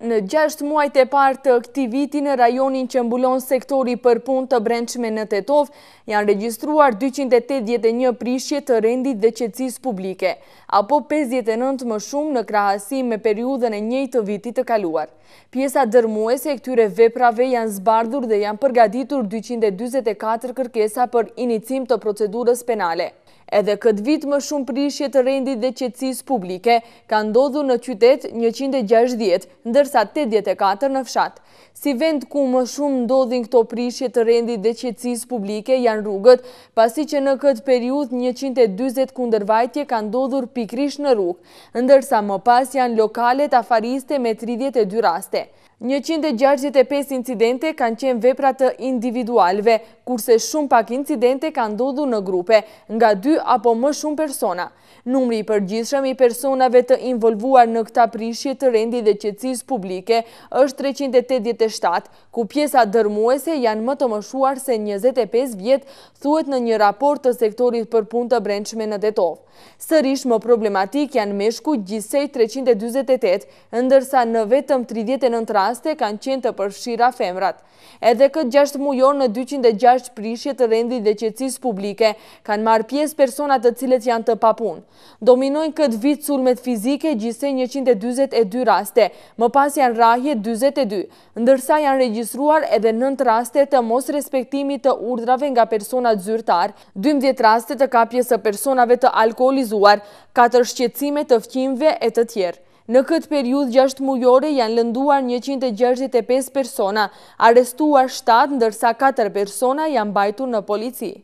Në gjasht muajt e partë të këti viti në rajonin që mbulon sektori për pun të brendshme në Tetov, janë registruar 281 prishje të rendit dhe qecis publike, apo 59 më shumë në krahasim me periudën e njëjtë të të kaluar. Pjesa dërmuese e këtyre veprave janë zbardhur dhe janë përgaditur 224 kërkesa për inicim të procedurës penale. Edhe këtë vit më shumë prishje të rendit dhe qecis publike ka ndodhur në qytet 160, ndër ndërsa 84 në fshat. Si vend ku më shumë ndodhin këto prishje të rendit dhe qëtësis publike janë rrugët, pasi që në këtë periud 120 kundervajtje ka ndodhur pikrish në rrug, ndërsa më pas janë lokalet afariste me 32 raste. 165 incidente kanë qenë veprat të individualve, kurse shumë pak incidente kanë dodhu në grupe, nga dy apo më shumë persona. Numri i përgjithshëm i personave të involvuar në këta prishje të rendi dhe qëtësis publike është 387, ku pjesa dërmuese janë më të mëshuar se 25 vjetë thuet në një raport të sektorit për pun të brendshme në detov. Sërish më problematik janë meshku gjisej 328, ndërsa në vetëm 39 raste kanë qenë të përshira femrat. Edhe këtë 6 mujor në 206 prishje të rendi dhe qecis publike, kanë marë pjesë personat të cilet janë të papun. Dominojnë këtë vitë sulmet fizike gjisej 122 raste, më pa pas janë rahje 22, ndërsa janë regjistruar edhe 9 raste të mos respektimit të urdrave nga personat zyrtar, 12 raste të kapjes të personave të alkoholizuar, 4 shqecime të fqimve e të tjerë. Në këtë periud, 6 mujore janë lënduar 165 persona, arestuar 7, ndërsa 4 persona janë bajtur në polici.